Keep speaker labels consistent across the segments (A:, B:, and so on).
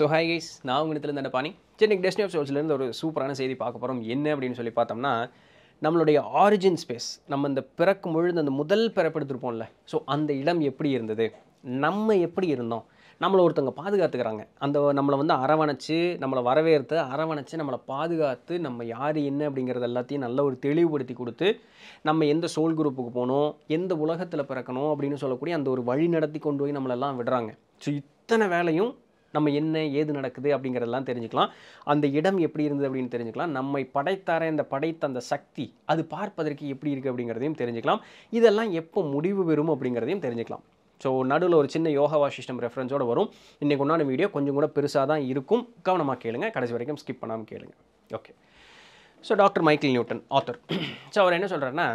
A: so hi guys நான் உங்களிடத்துல இருந்த பாணி சென்னைக்கு டெஸ்டினி ஆஃப் சோல்ஸ்லேருந்து ஒரு சூப்பரான செய்தி பார்க்க போகிறோம் என்ன அப்படின்னு சொல்லி பார்த்தோம்னா நம்மளுடைய ஆரிஜின் ஸ்பேஸ் நம்ம இந்த பிறக்கும் முழுந்து அந்த முதல் பிறப்பெடுத்துருப்போம்ல ஸோ அந்த இடம் எப்படி இருந்தது நம்ம எப்படி இருந்தோம் நம்மளை ஒருத்தவங்க பாதுகாத்துக்கிறாங்க அந்த நம்மளை வந்து அரவணைச்சி நம்மளை வரவேற்று அரவணைச்சி நம்மளை பாதுகாத்து நம்ம யார் என்ன அப்படிங்கிறது எல்லாத்தையும் நல்ல ஒரு தெளிவுபடுத்தி கொடுத்து நம்ம எந்த சோல் குரூப்புக்கு போகணும் எந்த உலகத்தில் பிறக்கணும் அப்படின்னு சொல்லக்கூடிய அந்த ஒரு வழி நடத்தி கொண்டு போய் நம்மளெல்லாம் விடுறாங்க ஸோ இத்தனை வேலையும் நம்ம என்ன ஏது நடக்குது அப்படிங்கிறதெல்லாம் தெரிஞ்சுக்கலாம் அந்த இடம் எப்படி இருந்தது அப்படின்னு தெரிஞ்சுக்கலாம் நம்மை படைத்தார இந்த படைத்த அந்த சக்தி அது பார்ப்பதற்கு எப்படி இருக்குது அப்படிங்கிறதையும் தெரிஞ்சுக்கலாம் இதெல்லாம் எப்போ முடிவு பெறும் அப்படிங்கிறதையும் தெரிஞ்சுக்கலாம் ஸோ நடுவில் ஒரு சின்ன யோகாவா சிஸ்டம் ரெஃபரன்ஸோடு வரும் இன்றைக்கு உண்டான வீடியோ கொஞ்சம் கூட பெருசாக தான் இருக்கும் கவனமாக கேளுங்க கடைசி வரைக்கும் ஸ்கிப் பண்ணாமல் கேளுங்க okay so doctor Michael Newton author so அவர் என்ன சொல்கிறாருன்னா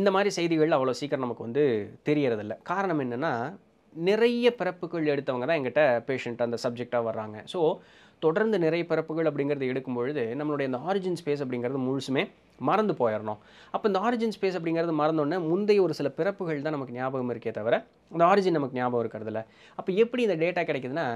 A: இந்த மாதிரி செய்திகள் அவ்வளோ சீக்கிரம் நமக்கு வந்து தெரியறதில்ல காரணம் என்னென்னா நிறைய பிறப்புகள் எடுத்தவங்க தான் எங்கிட்ட பேஷண்ட் அந்த சப்ஜெக்டாக வர்றாங்க ஸோ தொடர்ந்து நிறைய பிறப்புகள் அப்படிங்கிறது எடுக்கும் பொழுது நம்மளுடைய அந்த ஆரிஜின் ஸ்பேஸ் அப்படிங்கிறது முழுசுமே மறந்து போயிடணும் அப்போ இந்த ஆரிஜின் ஸ்பேஸ் அப்படிங்கிறது மறந்தோடனே முந்தைய ஒரு சில பிறப்புகள் தான் நமக்கு ஞாபகம் இருக்கே தவிர அந்த ஆரிஜின் நமக்கு ஞாபகம் இருக்கிறதுல அப்போ எப்படி இந்த டேட்டா கிடைக்குதுன்னா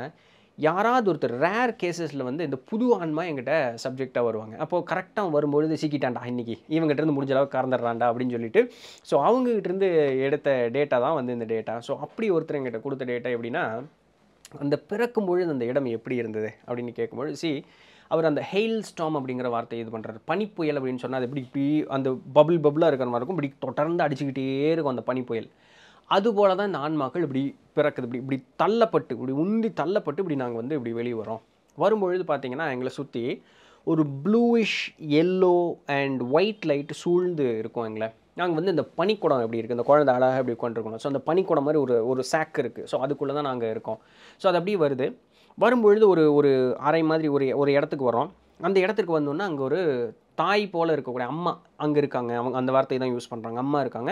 A: யாராவது ஒருத்தர் ரேர் கேசஸில் வந்து இந்த புது ஆன்மா எங்கிட்ட சப்ஜெக்டாக வருவாங்க அப்போது கரெக்டாக வரும்பொழுது சிக்கிட்டான்டா இன்றைக்கி இவங்ககிட்டருந்து முடிஞ்ச அளவுக்கு கறந்துடுறாண்டா அப்படின்னு சொல்லிட்டு ஸோ அவங்ககிட்டருந்து எடுத்த டேட்டா தான் வந்து இந்த டேட்டா ஸோ அப்படி ஒருத்தர் எங்கிட்ட கொடுத்த டேட்டா எப்படின்னா அந்த பிறக்கும் பொழுது அந்த இடம் எப்படி இருந்தது அப்படின்னு கேட்கும்பொழுது சி அவர் அந்த ஹெயில் ஸ்டாம் அப்படிங்கிற வார்த்தையை இது பண்ணுறாரு பனி புயல் அப்படின்னு சொன்னால் அது இப்படி அந்த பபுள் பபுளாக இருக்கிற மாதிரி இருக்கும் இப்படி தொடர்ந்து அடிச்சுக்கிட்டே இருக்கும் அந்த பனி புயல் போல தான் இந்த ஆன்மாக்கள் இப்படி பிறக்குது இப்படி இப்படி தள்ளப்பட்டு இப்படி உந்தி தள்ளப்பட்டு இப்படி நாங்கள் வந்து இப்படி வெளியே வரோம் வரும்பொழுது பார்த்திங்கன்னா எங்களை சுற்றி ஒரு bluish yellow and white light சூழ்ந்து இருக்கும் எங்களை நாங்கள் வந்து இந்த பனிக்குடம் எப்படி இருக்குது இந்த குழந்தை அழகாக எப்படி உட்காந்துருக்கணும் ஸோ அந்த பனிக்குடம் மாதிரி ஒரு ஒரு சேக்கு இருக்குது ஸோ அதுக்குள்ளே தான் நாங்கள் இருக்கோம் ஸோ அது அப்படியே வருது வரும்பொழுது ஒரு ஒரு அறை மாதிரி ஒரு ஒரு இடத்துக்கு வரோம் அந்த இடத்துக்கு வந்தோன்னா அங்கே ஒரு தாய் போல் இருக்கக்கூடிய அம்மா அங்கே இருக்காங்க அவங்க அந்த வார்த்தையை தான் யூஸ் பண்ணுறாங்க அம்மா இருக்காங்க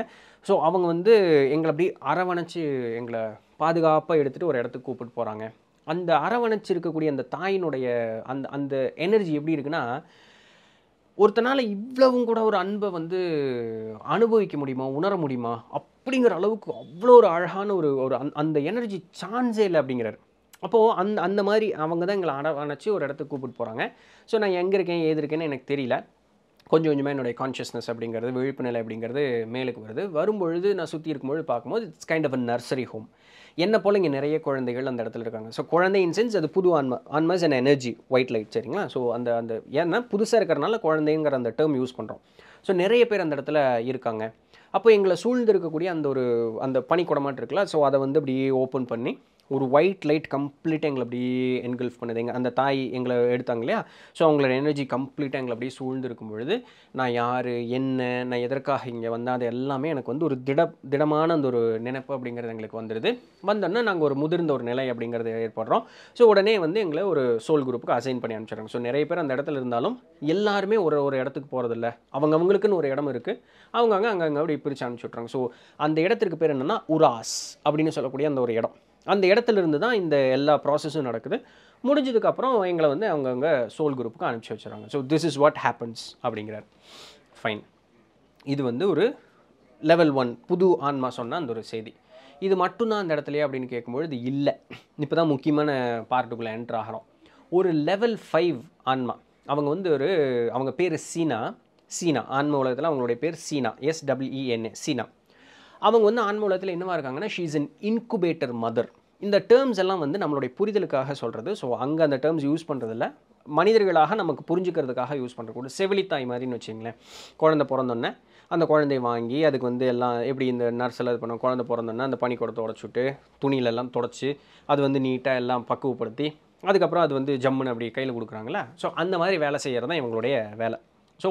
A: ஸோ அவங்க வந்து எங்களை அப்படி அரவணைச்சு எங்களை பாதுகாப்பாக எடுத்துகிட்டு ஒரு இடத்துக்கு கூப்பிட்டு போகிறாங்க அந்த அரவணைச்சு இருக்கக்கூடிய அந்த தாயினுடைய அந்த அந்த எனர்ஜி எப்படி இருக்குன்னா ஒருத்தனால் இவ்வளவும் கூட ஒரு அன்பை வந்து அனுபவிக்க முடியுமா உணர முடியுமா அப்படிங்கிற அளவுக்கு அவ்வளோ ஒரு அழகான ஒரு ஒரு அந்த எனர்ஜி சான்ஸே இல்லை அப்படிங்கிறார் அப்போது அந்த அந்த மாதிரி அவங்க தான் எங்களை அட அணைச்சி ஒரு இடத்துக்கு கூப்பிட்டு போகிறாங்க ஸோ நான் எங்கே இருக்கேன் ஏது இருக்கேன்னு எனக்கு தெரியல கொஞ்சம் கொஞ்சமாக என்னுடைய கான்ஷியஸ்னஸ் அப்படிங்கிறது நிலை அப்படிங்கிறது மேலுக்கு வருது வரும்பொழுது நான் சுற்றி இருக்கும்பொழுது பார்க்கும்போது it's kind of a nursery home என்ன போல் இங்கே நிறைய குழந்தைகள் அந்த இடத்துல இருக்காங்க ஸோ குழந்தை இன் சென்ஸ் அது புது ஆன்மா ஆன்மாஸ் அண்ட் எனர்ஜி ஒயிட் லைட் சரிங்களா ஸோ அந்த அந்த ஏன்னா புதுசாக இருக்கிறனால குழந்தைங்கிற அந்த டேர்ம் யூஸ் பண்ணுறோம் ஸோ நிறைய பேர் அந்த இடத்துல இருக்காங்க அப்போ எங்களை சூழ்ந்து இருக்கக்கூடிய அந்த ஒரு அந்த பனிக்கூடமாட்டிருக்குல்ல ஸோ அதை வந்து அப்படியே ஓப்பன் பண்ணி ஒரு ஒயிட் லைட் கம்ப்ளீட்டாக எங்களை அப்படியே என்கல்ஃப் பண்ணுது எங்கள் அந்த தாய் எங்களை எடுத்தாங்க இல்லையா ஸோ அவங்களோட எனர்ஜி கம்ப்ளீட்டாக எங்களை அப்படியே சூழ்ந்துருக்கும் பொழுது நான் யார் என்ன நான் எதற்காக இங்கே வந்தால் அது எல்லாமே எனக்கு வந்து ஒரு திட திடமான அந்த ஒரு நினைப்பு அப்படிங்கிறது எங்களுக்கு வந்துடுது வந்தோன்னா நாங்கள் ஒரு முதிர்ந்த ஒரு நிலை அப்படிங்கிறத ஏற்படுறோம் ஸோ உடனே வந்து எங்களை ஒரு சோல் குரூப்புக்கு அசைன் பண்ணி அனுப்பிச்சிடுறாங்க ஸோ நிறைய பேர் அந்த இடத்துல இருந்தாலும் எல்லாருமே ஒரு ஒரு இடத்துக்கு போகிறதில்ல அவங்க அவங்களுக்குன்னு ஒரு இடம் இருக்குது அவங்க அங்கே அங்கே அப்படி பிரித்து அனுப்பிச்சி விட்றாங்க ஸோ அந்த இடத்துக்கு பேர் என்னென்னா உராஸ் அப்படின்னு சொல்லக்கூடிய அந்த ஒரு இடம் அந்த இடத்துலேருந்து தான் இந்த எல்லா ப்ராசஸும் நடக்குது முடிஞ்சதுக்கப்புறம் எங்களை வந்து அவங்கவுங்க சோல் குரூப்புக்கு அனுப்பிச்சி வச்சுருவாங்க so this is what happens அப்படிங்கிறார் ஃபைன் இது வந்து ஒரு லெவல் ஒன் புது ஆன்மா சொன்னால் அந்த ஒரு செய்தி இது மட்டும்தான் அந்த இடத்துலையே அப்படின்னு கேட்கும்பொழுது இல்லை இப்போ தான் முக்கியமான பார்ட்டுக்குள்ளே என்ட்ரு ஆகிறோம் ஒரு லெவல் ஃபைவ் ஆன்மா அவங்க வந்து ஒரு அவங்க பேர் சீனா சீனா ஆன்ம உலகத்தில் அவங்களுடைய பேர் சீனா எஸ் e சீனா அவங்க வந்து ஆன்ம உலகத்தில் என்னவாக இருக்காங்கன்னா she is an incubator mother இந்த டேர்ம்ஸ் எல்லாம் வந்து நம்மளுடைய புரிதலுக்காக சொல்கிறது ஸோ அங்கே அந்த டேர்ம்ஸ் யூஸ் பண்ணுறதில்ல மனிதர்களாக நமக்கு புரிஞ்சுக்கிறதுக்காக யூஸ் பண்ணுறக்கூட செவிலித்தாய் மாதிரின்னு வச்சிங்களேன் குழந்த பிறந்தோன்னே அந்த குழந்தைய வாங்கி அதுக்கு வந்து எல்லாம் எப்படி இந்த நர்ஸில் இது பண்ண குழந்த பிறந்தோன்னா அந்த பனிக்கூடத்தை உடச்சுட்டு துணியிலெல்லாம் தொடச்சி அது வந்து நீட்டாக எல்லாம் பக்குவப்படுத்தி அதுக்கப்புறம் அது வந்து ஜம்முன்னு அப்படி கையில் கொடுக்குறாங்களா ஸோ அந்த மாதிரி வேலை செய்கிறது தான் இவங்களுடைய வேலை ஸோ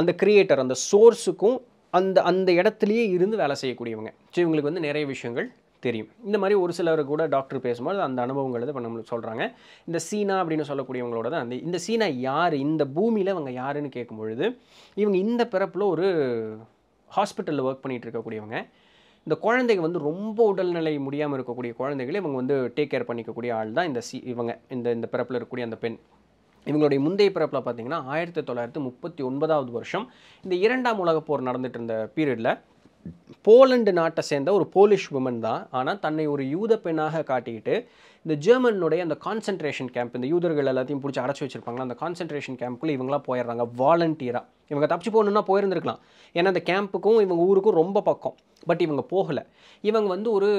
A: அந்த க்ரியேட்டர் அந்த சோர்ஸுக்கும் அந்த அந்த இடத்துலையே இருந்து வேலை செய்யக்கூடியவங்க ஸோ இவங்களுக்கு வந்து நிறைய விஷயங்கள் தெரியும் இந்த மாதிரி ஒரு சிலர் கூட டாக்டர் பேசும்போது அந்த அனுபவங்களை இப்போ நம்மளுக்கு சொல்கிறாங்க இந்த சீனா அப்படின்னு சொல்லக்கூடியவங்களோட தான் அந்த இந்த சீனா யார் இந்த பூமியில் இவங்க யாருன்னு கேட்கும் பொழுது இவங்க இந்த பிறப்பில் ஒரு ஹாஸ்பிட்டலில் ஒர்க் பண்ணிகிட்டு இருக்கக்கூடியவங்க இந்த குழந்தைங்க வந்து ரொம்ப உடல்நிலை முடியாமல் இருக்கக்கூடிய குழந்தைகளை இவங்க வந்து டேக் கேர் பண்ணிக்கக்கூடிய ஆள் தான் இந்த சி இவங்க இந்த இந்த பிறப்பில் இருக்கக்கூடிய அந்த பெண் இவங்களுடைய முந்தைய பிறப்பில் பார்த்தீங்கன்னா ஆயிரத்தி தொள்ளாயிரத்தி முப்பத்தி ஒன்பதாவது வருஷம் இந்த இரண்டாம் உலகப் போர் நடந்துட்டு இருந்த பீரியடில் போலண்டு நாட்டை சேர்ந்த ஒரு போலிஷ் உமன் தான் ஆனால் தன்னை ஒரு யூத பெண்ணாக காட்டிக்கிட்டு இந்த ஜெர்மனுடைய அந்த கான்சன்ட்ரேஷன் கேம்ப் இந்த யூதர்கள் எல்லாத்தையும் பிடிச்சி அடைச்சி வச்சிருப்பாங்களா அந்த கான்சன்ட்ரேஷன் கேம்ப்புக்குள்ளே இவங்களாம் போயிடுறாங்க வாலண்டியராக இவங்க தப்பிச்சு போகணுன்னா போயிருந்துருக்கலாம் ஏன்னா அந்த கேம்ப்புக்கும் இவங்க ஊருக்கும் ரொம்ப பக்கம் பட் இவங்க போகலை இவங்க வந்து ஒரு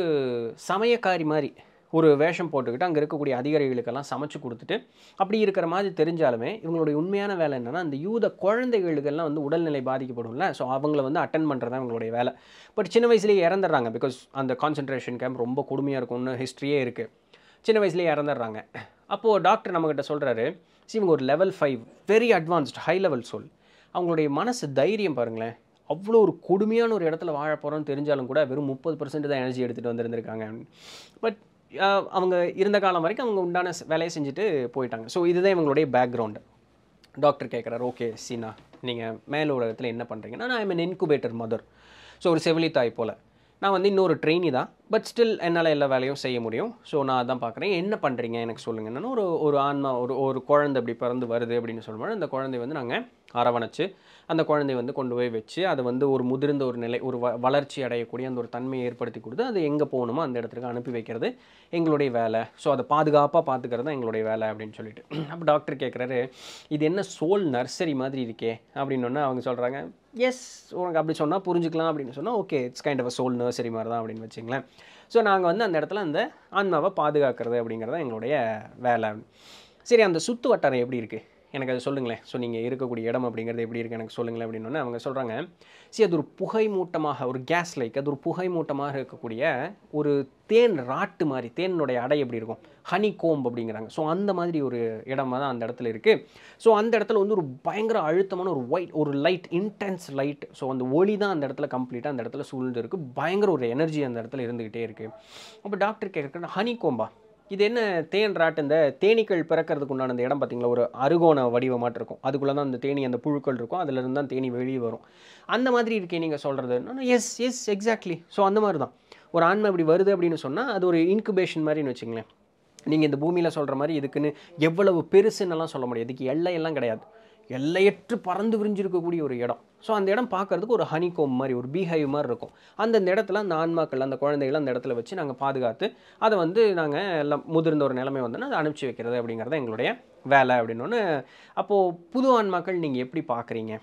A: சமயக்காரி மாதிரி ஒரு வேஷம் போட்டுக்கிட்டு அங்கே இருக்கக்கூடிய அதிகாரிகளுக்கெல்லாம் சமைச்சு கொடுத்துட்டு அப்படி இருக்கிற மாதிரி தெரிஞ்சாலுமே இவங்களுடைய உண்மையான வேலை என்னென்னா அந்த யூத குழந்தைகளுக்கெல்லாம் வந்து உடல்நிலை பாதிக்கப்படும்ல ஸோ அவங்கள வந்து அட்டன் பண்ணுறது தான் இவங்களுடைய வேலை பட் சின்ன வயசுலேயே இறந்துடுறாங்க பிகாஸ் அந்த கான்சன்ட்ரேஷன் கேம்ப் ரொம்ப கொடுமையாக இருக்கும்னு ஹிஸ்ட்ரியே இருக்குது சின்ன வயசுலேயே இறந்துடுறாங்க அப்போது டாக்டர் நம்மக்கிட்ட சொல்கிறாரு சி இவங்க ஒரு level five very advanced high level soul அவங்களுடைய மனசு தைரியம் பாருங்களேன் அவ்வளோ ஒரு கொடுமையான ஒரு இடத்துல வாழ போகிறோன்னு தெரிஞ்சாலும் கூட வெறும் முப்பது பர்சன்ட் தான் எனர்ஜி எடுத்துகிட்டு வந்திருந்திருக்காங்க பட் அவங்க இருந்த காலம் வரைக்கும் அவங்க உண்டான வேலையை செஞ்சுட்டு போயிட்டாங்க ஸோ இதுதான் இவங்களுடைய பேக்ரவுண்டு டாக்டர் கேட்குறாரு ஓகே சீனா நீங்கள் மேல் உலகத்தில் என்ன பண்ணுறீங்கன்னா நான் என் இன்குபேட்டர் மதர் ஸோ ஒரு செவிலித்தாய் போல் நான் வந்து இன்னொரு ட்ரெயினி தான் பட் ஸ்டில் என்னால் எல்லா வேலையும் செய்ய முடியும் ஸோ நான் அதான் பார்க்குறேன் என்ன பண்ணுறீங்க எனக்கு என்னென்னா ஒரு ஒரு ஆன்மா ஒரு ஒரு குழந்தை அப்படி பிறந்து வருது அப்படின்னு சொல்லும்போது அந்த குழந்தைய வந்து நாங்கள் அரவணைச்சு அந்த குழந்தை வந்து கொண்டு போய் வச்சு அதை வந்து ஒரு முதிர்ந்த ஒரு நிலை ஒரு வளர்ச்சி அடையக்கூடிய அந்த ஒரு தன்மையை ஏற்படுத்தி கொடுத்து அது எங்கே போகணுமோ அந்த இடத்துக்கு அனுப்பி வைக்கிறது எங்களுடைய வேலை ஸோ அதை பாதுகாப்பாக பார்த்துக்கிறது தான் எங்களுடைய வேலை அப்படின்னு சொல்லிட்டு அப்போ டாக்டர் கேட்குறாரு இது என்ன சோல் நர்சரி மாதிரி இருக்கே அப்படின்னு அவங்க சொல்கிறாங்க எஸ் உனக்கு அப்படி சொன்னால் புரிஞ்சுக்கலாம் அப்படின்னு சொன்னால் okay it's kind of a soul nursery மாதிரி தான் அப்படின்னு வச்சுங்களேன் ஸோ நாங்கள் வந்து அந்த இடத்துல அந்த ஆன்மாவை பாதுகாக்கிறது தான் எங்களுடைய வேலை சரி அந்த சுற்று வட்டாரம் எப்படி இருக்குது எனக்கு அதை சொல்லுங்களேன் ஸோ நீங்கள் இருக்கக்கூடிய இடம் அப்படிங்கிறது எப்படி இருக்குது எனக்கு சொல்லுங்களேன் அப்படின்னு அவங்க சொல்கிறாங்க சி அது ஒரு புகை மூட்டமாக ஒரு கேஸ் லைக் அது ஒரு புகை மூட்டமாக இருக்கக்கூடிய ஒரு தேன் ராட்டு மாதிரி தேனுடைய அடை எப்படி இருக்கும் ஹனி கோம்ப் அப்படிங்கிறாங்க ஸோ அந்த மாதிரி ஒரு இடமாக தான் அந்த இடத்துல இருக்குது ஸோ அந்த இடத்துல வந்து ஒரு பயங்கர அழுத்தமான ஒரு ஒயிட் ஒரு லைட் இன்டென்ஸ் லைட் ஸோ அந்த ஒளி தான் அந்த இடத்துல கம்ப்ளீட்டாக அந்த இடத்துல சூழ்ந்து இருக்குது பயங்கர ஒரு எனர்ஜி அந்த இடத்துல இருந்துக்கிட்டே இருக்குது அப்போ டாக்டர் கேட்குற ஹனி கோம்பா இது என்ன தேன் ராட் இந்த தேனீக்கள் பிறக்கிறதுக்கு உண்டான இடம் பார்த்திங்களா ஒரு அருகோண வடிவமாக இருக்கும் அதுக்குள்ளே தான் அந்த தேனி அந்த புழுக்கள் இருக்கும் அதிலிருந்து தான் தேனி வெளியே வரும் அந்த மாதிரி இருக்கே நீங்கள் சொல்கிறது எஸ் எஸ் எக்ஸாக்ட்லி ஸோ அந்த மாதிரி தான் ஒரு ஆன்மை இப்படி வருது அப்படின்னு சொன்னால் அது ஒரு இன்குபேஷன் மாதிரின்னு வச்சுங்களேன் நீங்கள் இந்த பூமியில் சொல்கிற மாதிரி இதுக்குன்னு எவ்வளவு பெருசுன்னெல்லாம் சொல்ல முடியாது இதுக்கு எல்லையெல்லாம் கிடையாது எல்லையற்று பறந்து விரிஞ்சிருக்கக்கூடிய ஒரு இடம் ஸோ அந்த இடம் பார்க்குறதுக்கு ஒரு ஹனிகோம் மாதிரி ஒரு பீஹைவ் மாதிரி இருக்கும் அந்த இடத்துல அந்த ஆன்மாக்கள் அந்த குழந்தைகள் அந்த இடத்துல வச்சு நாங்கள் பாதுகாத்து அதை வந்து நாங்கள் எல்லாம் முதிர்ந்த ஒரு நிலைமை வந்தோன்னா அதை அனுப்பிச்சி வைக்கிறது அப்படிங்கிறத எங்களுடைய வேலை அப்படின்னு அப்போது புது ஆன்மாக்கள் நீங்கள் எப்படி பார்க்குறீங்க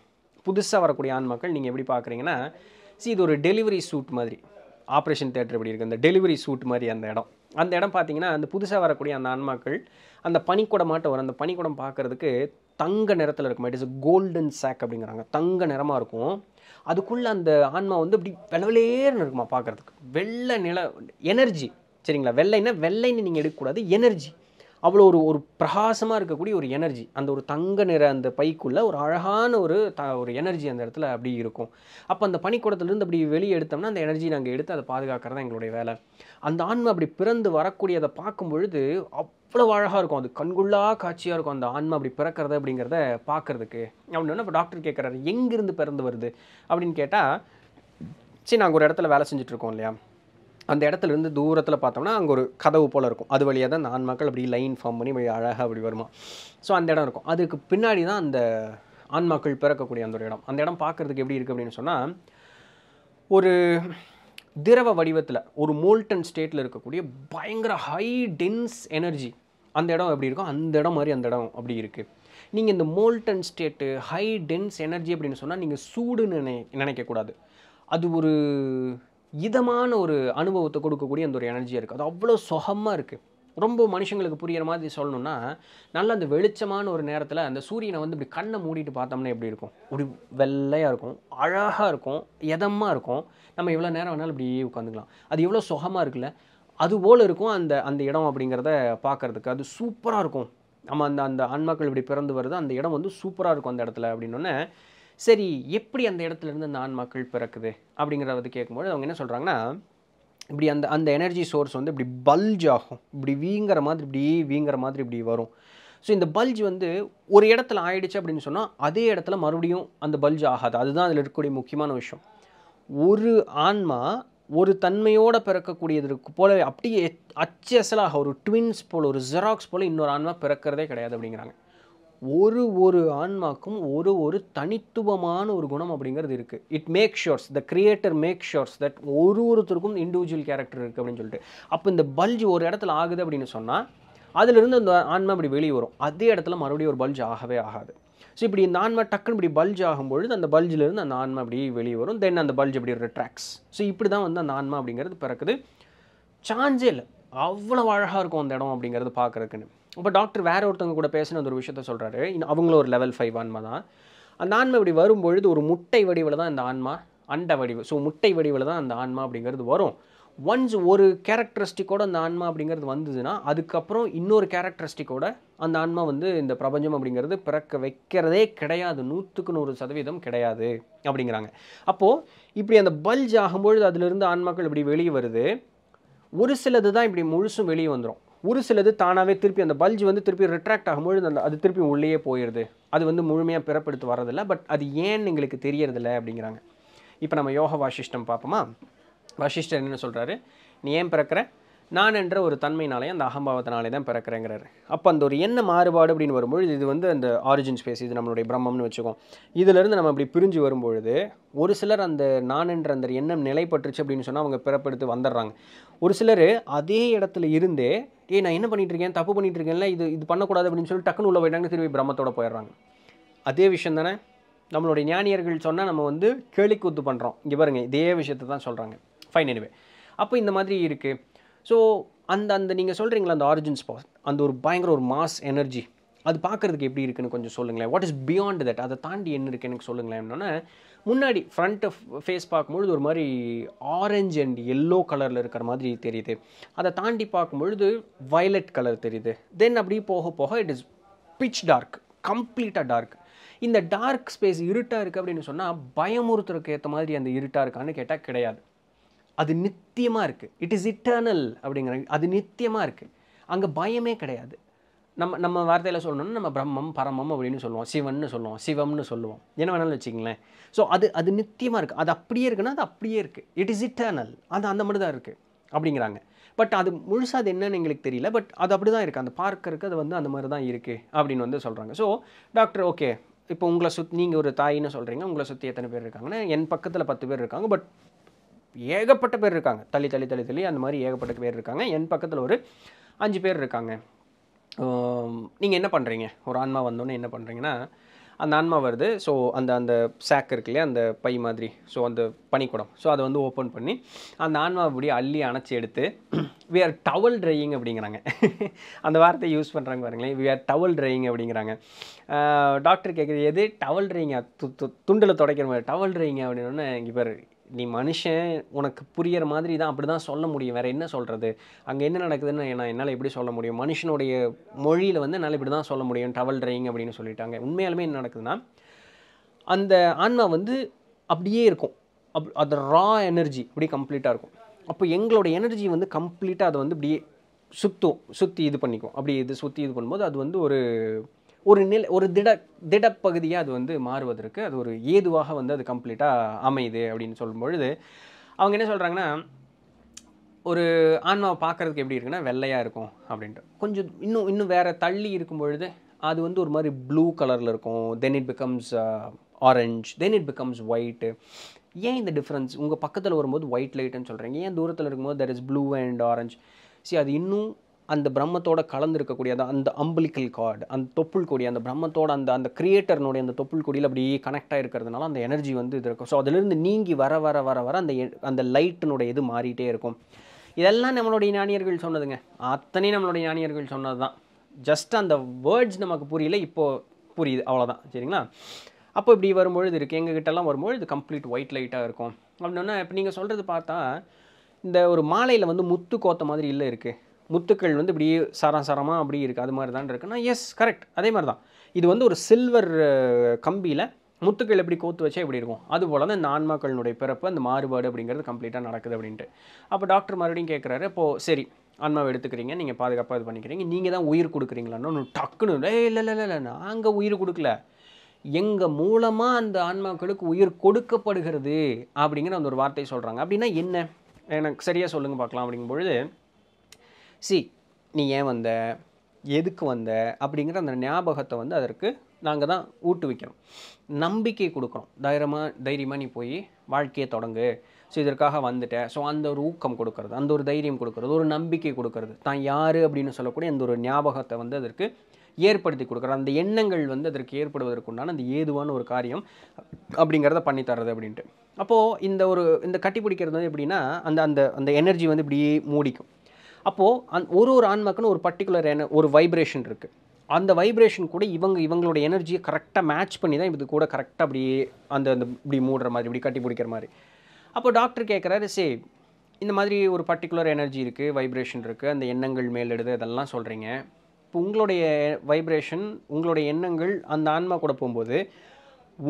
A: புதுசாக வரக்கூடிய ஆன்மாக்கள் நீங்கள் எப்படி பார்க்குறீங்கன்னா சி இது ஒரு டெலிவரி சூட் மாதிரி ஆப்ரேஷன் தேட்டர் இப்படி இருக்குது அந்த டெலிவரி சூட் மாதிரி அந்த இடம் அந்த இடம் பார்த்தீங்கன்னா அந்த புதுசாக வரக்கூடிய அந்த ஆன்மாக்கள் அந்த பனிக்கூடம் வரும் அந்த பனிக்கூடம் பார்க்குறதுக்கு தங்க நிறத்தில் இருக்கும் இட் இஸ் கோல்டன் சேக் அப்படிங்கிறாங்க தங்க நிறமாக இருக்கும் அதுக்குள்ளே அந்த ஆன்மா வந்து அப்படி வெளவலேர்னு இருக்குமா பார்க்குறதுக்கு வெள்ளை நில எனர்ஜி சரிங்களா வெள்ளைன்னா வெள்ளைன்னு நீங்கள் எடுக்கக்கூடாது எனர்ஜி அவ்வளோ ஒரு ஒரு பிரகாசமாக இருக்கக்கூடிய ஒரு எனர்ஜி அந்த ஒரு தங்க நிற அந்த பைக்குள்ளே ஒரு அழகான ஒரு த ஒரு எனர்ஜி அந்த இடத்துல அப்படி இருக்கும் அப்போ அந்த பனிக்கூடத்துலேருந்து அப்படி வெளியே எடுத்தோம்னா அந்த எனர்ஜி நாங்கள் எடுத்து அதை பாதுகாக்கிறது தான் எங்களுடைய வேலை அந்த ஆன்மை அப்படி பிறந்து வரக்கூடியதை பார்க்கும் பொழுது அவ்வளோ அழகாக இருக்கும் அது கண்குள்ளா காட்சியாக இருக்கும் அந்த ஆன்மா அப்படி பிறக்கிறது அப்படிங்கிறத பார்க்குறதுக்கு அப்படின்னு இப்போ டாக்டர் கேட்குறாரு எங்கேருந்து பிறந்து வருது அப்படின்னு கேட்டால் சரி நாங்கள் ஒரு இடத்துல வேலை செஞ்சுட்ருக்கோம் இல்லையா அந்த இடத்துலேருந்து தூரத்தில் பார்த்தோம்னா அங்கே ஒரு கதவு போல் இருக்கும் அது வழியாக தான் நான் மக்கள் அப்படி லைன் ஃபார்ம் பண்ணி வழி அழகாக அப்படி வருமா ஸோ அந்த இடம் இருக்கும் அதுக்கு பின்னாடி தான் அந்த ஆன்மாக்கள் பிறக்கக்கூடிய அந்த ஒரு இடம் அந்த இடம் பார்க்குறதுக்கு எப்படி இருக்குது அப்படின்னு சொன்னால் ஒரு திரவ வடிவத்தில் ஒரு மோல்டன் ஸ்டேட்டில் இருக்கக்கூடிய பயங்கர ஹை டென்ஸ் எனர்ஜி அந்த இடம் எப்படி இருக்கும் அந்த இடம் மாதிரி அந்த இடம் அப்படி இருக்குது நீங்கள் இந்த molten state high dense energy அப்படின்னு சொன்னால் நீங்கள் சூடுன்னு நினை நினைக்கக்கூடாது அது ஒரு இதமான ஒரு அனுபவத்தை கொடுக்கக்கூடிய அந்த ஒரு எனர்ஜியாக இருக்குது அது அவ்வளோ சுகமாக இருக்குது ரொம்ப மனுஷங்களுக்கு புரிகிற மாதிரி சொல்லணும்னா நல்ல அந்த வெளிச்சமான ஒரு நேரத்தில் அந்த சூரியனை வந்து இப்படி கண்ணை மூடிட்டு பார்த்தோம்னா எப்படி இருக்கும் இப்படி வெள்ளையாக இருக்கும் அழகாக இருக்கும் இதமாக இருக்கும் நம்ம எவ்வளோ நேரம் வேணாலும் இப்படியே உட்காந்துக்கலாம் அது எவ்வளோ சுகமாக இருக்குல்ல அது போல் இருக்கும் அந்த அந்த இடம் அப்படிங்கிறத பார்க்குறதுக்கு அது சூப்பராக இருக்கும் நம்ம அந்த அந்த அன்மக்கள் இப்படி பிறந்து வருது அந்த இடம் வந்து சூப்பராக இருக்கும் அந்த இடத்துல அப்படின்னோடனே சரி எப்படி அந்த இடத்துலேருந்து அந்த ஆன்மாக்கள் பிறக்குது அப்படிங்கிறத வந்து கேட்கும்போது அவங்க என்ன சொல்கிறாங்கன்னா இப்படி அந்த அந்த எனர்ஜி சோர்ஸ் வந்து இப்படி பல்ஜ் ஆகும் இப்படி வீங்கிற மாதிரி இப்படி வீங்கிற மாதிரி இப்படி வரும் ஸோ இந்த பல்ஜ் வந்து ஒரு இடத்துல ஆயிடுச்சு அப்படின்னு சொன்னால் அதே இடத்துல மறுபடியும் அந்த பல்ஜ் ஆகாது அதுதான் அதில் இருக்கக்கூடிய முக்கியமான விஷயம் ஒரு ஆன்மா ஒரு தன்மையோடு பிறக்கக்கூடியது இருக்கு போல அப்படியே அச்சு அசலாக ஒரு ட்வின்ஸ் போல் ஒரு ஜெராக்ஸ் போல் இன்னொரு ஆன்மா பிறக்கிறதே கிடையாது அப்படிங்கிறாங்க ஒரு ஒரு ஆன்மாக்கும் ஒரு ஒரு தனித்துவமான ஒரு குணம் அப்படிங்கிறது இருக்குது it makes sure the creator makes sure that ஒரு ஒருத்தருக்கும் இண்டிவிஜுவல் கேரக்டர் இருக்குது அப்படின்னு சொல்லிட்டு அப்போ இந்த பல்ஜ் ஒரு இடத்துல ஆகுது அப்படின்னு சொன்னால் அதிலிருந்து அந்த ஆன்மா இப்படி வெளியே வரும் அதே இடத்துல மறுபடியும் ஒரு பல்ஜ் ஆகவே ஆகாது ஸோ இப்படி இந்த ஆன்மா டக்குன்னு இப்படி பல்ஜ் ஆகும்பொழுது அந்த பல்ஜிலேருந்து அந்த ஆன்மா அப்படி வெளியே வரும் தென் அந்த பல்ஜ் அப்படி ரிட்ராக்ஸ் ஸோ இப்படி தான் வந்து அந்த ஆன்மா அப்படிங்கிறது பிறக்குது சான்ஸே இல்லை அவ்வளோ அழகாக இருக்கும் அந்த இடம் அப்படிங்கிறது பார்க்குறதுக்குன்னு இப்போ டாக்டர் வேறு ஒருத்தவங்க கூட பேசின அந்த ஒரு விஷயத்த சொல்கிறாரு அவங்களும் ஒரு லெவல் ஃபைவ் ஆன்மா தான் அந்த ஆன்மா இப்படி வரும்பொழுது ஒரு முட்டை வடிவில் தான் இந்த ஆன்மா அண்ட வடிவு ஸோ முட்டை வடிவில் தான் அந்த ஆன்மா அப்படிங்கிறது வரும் ஒன்ஸ் ஒரு கேரக்டரிஸ்டிக்கோட அந்த ஆன்மா அப்படிங்கிறது வந்ததுன்னா அதுக்கப்புறம் இன்னொரு கேரக்டரிஸ்டிக்கோட அந்த ஆன்மா வந்து இந்த பிரபஞ்சம் அப்படிங்கிறது பிறக்க வைக்கிறதே கிடையாது நூற்றுக்கு நூறு சதவீதம் கிடையாது அப்படிங்கிறாங்க அப்போது இப்படி அந்த பல்ஜ் ஆகும்பொழுது அதிலிருந்து ஆன்மாக்கள் இப்படி வெளியே வருது ஒரு சிலது தான் இப்படி முழுசும் வெளியே வந்துடும் ஒரு சிலது தானாகவே திருப்பி அந்த பல்ஜ் வந்து திருப்பி ரிட்ராக்ட் ஆகும்பொழுது அந்த அது திருப்பி உள்ளேயே போயிடுது அது வந்து முழுமையாக பிறப்படுத்து வர்றதில்ல பட் அது ஏன்னு எங்களுக்கு தெரியறதில்ல அப்படிங்கிறாங்க இப்போ நம்ம யோக வாசிஷ்டம் பார்ப்போமா வாசிஷ்டர் என்ன சொல்கிறாரு நீ ஏன் பிறக்கிற நான் என்ற ஒரு தன்மையினாலே அந்த அகம்பாவத்தினாலே தான் பிறக்கிறேங்கிறார் அப்போ அந்த ஒரு என்ன மாறுபாடு அப்படின்னு வரும்பொழுது இது வந்து அந்த ஆரிஜின் ஸ்பேஸ் இது நம்மளுடைய பிரம்மம்னு வச்சுக்கோம் இதிலிருந்து நம்ம இப்படி பிரிஞ்சு வரும்பொழுது ஒரு சிலர் அந்த நான் என்ற அந்த எண்ணம் நிலைப்பட்டுருச்சு அப்படின்னு சொன்னால் அவங்க பிறப்பெடுத்து வந்துடுறாங்க ஒரு சிலர் அதே இடத்துல இருந்தே ஏ நான் என்ன பண்ணிகிட்டு இருக்கேன் தப்பு பண்ணிகிட்டு இருக்கேன்ல இது இது பண்ணக்கூடாது அப்படின்னு சொல்லி டக்குன்னு உள்ள போயிட்டாங்க திரும்பி பிரம்மத்தோட போயிடுறாங்க அதே விஷயம் தானே நம்மளுடைய ஞானியர்கள் சொன்னால் நம்ம வந்து கேலிக்கூத்து பண்ணுறோம் இங்கே பாருங்கள் இதே விஷயத்தை தான் சொல்கிறாங்க ஃபைன் எனிவே அப்போ இந்த மாதிரி இருக்குது ஸோ அந்த அந்த நீங்கள் சொல்கிறீங்களா அந்த ஆரிஜின் ஸ்பாட் அந்த ஒரு பயங்கர ஒரு மாஸ் எனர்ஜி அது பார்க்குறதுக்கு எப்படி இருக்குதுன்னு கொஞ்சம் சொல்லுங்களேன் வாட் இஸ் பியாண்ட் தட் அதை தாண்டி என்ன இருக்குது எனக்கு சொல்லுங்களேன் என்னென்னா முன்னாடி ஃப்ரண்ட் ஃபேஸ் பார்க்கும்பொழுது ஒரு மாதிரி ஆரஞ்சு அண்ட் எல்லோ கலரில் இருக்கிற மாதிரி தெரியுது அதை தாண்டி பார்க்கும்பொழுது வயலட் கலர் தெரியுது தென் அப்படி போக போக இட் இஸ் பிச் டார்க் கம்ப்ளீட்டாக டார்க் இந்த டார்க் ஸ்பேஸ் இருட்டாக இருக்குது அப்படின்னு சொன்னால் பயமுறுத்துறதுக்கு ஏற்ற மாதிரி அந்த இருட்டாக இருக்கான்னு கேட்டால் கிடையாது அது நித்தியமாக இருக்குது இட் இஸ் இட்டர்னல் அப்படிங்கிற அது நித்தியமாக இருக்குது அங்கே பயமே கிடையாது நம்ம நம்ம வார்த்தையில் சொல்லணும்னா நம்ம பிரம்மம் பரமம் அப்படின்னு சொல்லுவோம் சிவன்னு சொல்லுவோம் சிவம்னு சொல்லுவோம் என்ன வேணாலும் வச்சுங்களேன் ஸோ அது அது நித்தியமாக இருக்குது அது அப்படியே இருக்குன்னா அது அப்படியே இருக்குது இட் இஸ் இட்டர்னல் அது அந்த மாதிரி தான் இருக்குது அப்படிங்கிறாங்க பட் அது முழுசாக அது என்னன்னு எங்களுக்கு தெரியல பட் அது அப்படி தான் இருக்குது அந்த பார்க்கறதுக்கு அது வந்து அந்த மாதிரி தான் இருக்குது அப்படின்னு வந்து சொல்கிறாங்க ஸோ டாக்டர் ஓகே இப்போ உங்களை சுத் நீங்கள் ஒரு தாயின்னு சொல்கிறீங்க உங்களை சுற்றி எத்தனை பேர் இருக்காங்கன்னா என் பக்கத்தில் பத்து பேர் இருக்காங்க பட் ஏகப்பட்ட பேர் இருக்காங்க தள்ளி தள்ளி தள்ளி தள்ளி அந்த மாதிரி ஏகப்பட்ட பேர் இருக்காங்க என் பக்கத்தில் ஒரு அஞ்சு பேர் இருக்காங்க நீங்கள் என்ன பண்ணுறீங்க ஒரு ஆன்மா வந்தோன்னே என்ன பண்ணுறீங்கன்னா அந்த ஆன்மா வருது ஸோ அந்த அந்த சேக் இருக்கு இல்லையா அந்த பை மாதிரி ஸோ அந்த பனிக்குடம் ஸோ அதை வந்து ஓப்பன் பண்ணி அந்த ஆன்மா இப்படி அள்ளி அணைச்சி எடுத்து வி ஆர் டவல் ட்ரையிங் அப்படிங்கிறாங்க அந்த வார்த்தை யூஸ் பண்ணுறாங்க பாருங்களேன் வி ஆர் டவல் ட்ரையிங் அப்படிங்கிறாங்க டாக்டர் கேட்குறது எது டவல் ட்ரையிங்க துண்டில் துடைக்கிற மாதிரி டவல் ட்ரையிங்க அப்படின்னு இங்கே பேர் நீ மனுஷன் உனக்கு புரிகிற மாதிரி தான் அப்படி தான் சொல்ல முடியும் வேறு என்ன சொல்கிறது அங்கே என்ன நடக்குதுன்னு நான் என்னால் எப்படி சொல்ல முடியும் மனுஷனுடைய மொழியில் வந்து என்னால் இப்படி தான் சொல்ல முடியும் டவல் ட்ரைங் அப்படின்னு சொல்லிட்டாங்க உண்மையாலுமே என்ன நடக்குதுன்னா அந்த ஆன்மா வந்து அப்படியே இருக்கும் அப் அது ரா எனர்ஜி அப்படியே கம்ப்ளீட்டாக இருக்கும் அப்போ எங்களோடய எனர்ஜி வந்து கம்ப்ளீட்டாக அதை வந்து அப்படியே சுற்றும் சுற்றி இது பண்ணிக்கும் அப்படி இது சுற்றி இது பண்ணும்போது அது வந்து ஒரு ஒரு நில ஒரு திட திடப்பகுதியாக அது வந்து மாறுவதற்கு அது ஒரு ஏதுவாக வந்து அது கம்ப்ளீட்டாக அமையுது அப்படின்னு சொல்லும்பொழுது அவங்க என்ன சொல்கிறாங்கன்னா ஒரு ஆன்மாவை பார்க்குறதுக்கு எப்படி இருக்குன்னா வெள்ளையாக இருக்கும் அப்படின்ட்டு கொஞ்சம் இன்னும் இன்னும் வேறு தள்ளி இருக்கும் பொழுது அது வந்து ஒரு மாதிரி ப்ளூ கலரில் இருக்கும் then it becomes orange then it becomes white ஏன் இந்த டிஃப்ரென்ஸ் உங்கள் பக்கத்தில் வரும்போது ஒயிட் லைட்டுன்னு சொல்கிறீங்க ஏன் தூரத்தில் இருக்கும்போது there is blue and orange see அது இன்னும் அந்த பிரம்மத்தோட கலந்து இருக்கக்கூடிய அந்த அந்த அம்பலிக்கல் கார்டு அந்த தொப்புள் கொடி அந்த பிரம்மத்தோட அந்த அந்த கிரியேட்டர்னுடைய அந்த தொப்புள் கொடியில் அப்படியே கனெக்டாக இருக்கிறதுனால அந்த எனர்ஜி வந்து இது இருக்கும் ஸோ அதிலிருந்து நீங்கி வர வர வர வர அந்த அந்த லைட்டினுடைய இது மாறிட்டே இருக்கும் இதெல்லாம் நம்மளுடைய ஞானியர்கள் சொன்னதுங்க அத்தனையும் நம்மளுடைய ஞானியர்கள் சொன்னது தான் ஜஸ்ட் அந்த வேர்ட்ஸ் நமக்கு புரியல இப்போது புரியுது அவ்வளோதான் சரிங்களா அப்போ இப்படி வரும்பொழுது இருக்குது எங்ககிட்டலாம் வரும்பொழுது இது கம்ப்ளீட் ஒயிட் லைட்டாக இருக்கும் அப்படின்னா இப்போ நீங்கள் சொல்கிறது பார்த்தா இந்த ஒரு மாலையில் வந்து முத்து கோத்த மாதிரி இல்லை இருக்குது முத்துக்கள் வந்து இப்படியே சாரம் சாரமாக அப்படி இருக்குது அது மாதிரி தான் இருக்குன்னா எஸ் கரெக்ட் அதே மாதிரி தான் இது வந்து ஒரு சில்வர் கம்பியில் முத்துக்கள் எப்படி கோத்து வச்சா எப்படி இருக்கும் அது போல் தான் இந்த ஆன்மாக்களினுடைய பிறப்பு அந்த மாறுபாடு அப்படிங்கிறது கம்ப்ளீட்டாக நடக்குது அப்படின்ட்டு அப்போ டாக்டர் மறுபடியும் கேட்குறாரு இப்போது சரி ஆன்மாவை எடுத்துக்கிறீங்க நீங்கள் பாதுகாப்பாக இது பண்ணிக்கிறீங்க நீங்கள் தான் உயிர் கொடுக்குறீங்களான்னு டக்குன்னு இல்லை இல்லை இல்லை இல்லை நாங்கள் உயிர் கொடுக்கல எங்கள் மூலமாக அந்த ஆன்மாக்களுக்கு உயிர் கொடுக்கப்படுகிறது அப்படிங்கிற அந்த ஒரு வார்த்தையை சொல்கிறாங்க அப்படின்னா என்ன எனக்கு சரியாக சொல்லுங்கள் பார்க்கலாம் அப்படிங்கும்பொழுது சி நீ ஏன் வந்த எதுக்கு வந்த அப்படிங்கிற அந்த ஞாபகத்தை வந்து அதற்கு நாங்கள் தான் ஊட்டுவிக்கணும் நம்பிக்கை கொடுக்குறோம் தைரியமாக தைரியமாக நீ போய் வாழ்க்கையை தொடங்கு ஸோ இதற்காக வந்துட்டேன் ஸோ அந்த ஒரு ஊக்கம் கொடுக்கறது அந்த ஒரு தைரியம் கொடுக்கறது ஒரு நம்பிக்கை கொடுக்கறது தான் யார் அப்படின்னு சொல்லக்கூடிய அந்த ஒரு ஞாபகத்தை வந்து அதற்கு ஏற்படுத்தி கொடுக்குற அந்த எண்ணங்கள் வந்து அதற்கு ஏற்படுவதற்குண்டான அந்த ஏதுவான ஒரு காரியம் அப்படிங்கிறத பண்ணித்தர்றது அப்படின்ட்டு அப்போது இந்த ஒரு இந்த கட்டி பிடிக்கிறது வந்து எப்படின்னா அந்த அந்த அந்த எனர்ஜி வந்து இப்படியே மூடிக்கும் அப்போது அந் ஒரு ஒரு ஆன்மாக்குன்னு ஒரு பர்டிகுலர் என ஒரு வைப்ரேஷன் இருக்குது அந்த வைப்ரேஷன் கூட இவங்க இவங்களோட எனர்ஜியை கரெக்டாக மேட்ச் பண்ணி தான் இது கூட கரெக்டாக அப்படி அந்த அந்த இப்படி மூடுற மாதிரி இப்படி கட்டி பிடிக்கிற மாதிரி அப்போ டாக்டர் கேட்குறாரு சே இந்த மாதிரி ஒரு பர்டிகுலர் எனர்ஜி இருக்குது வைப்ரேஷன் இருக்குது அந்த எண்ணங்கள் மேலெடுது அதெல்லாம் சொல்கிறீங்க இப்போ உங்களுடைய வைப்ரேஷன் உங்களுடைய எண்ணங்கள் அந்த ஆன்மா கூட போகும்போது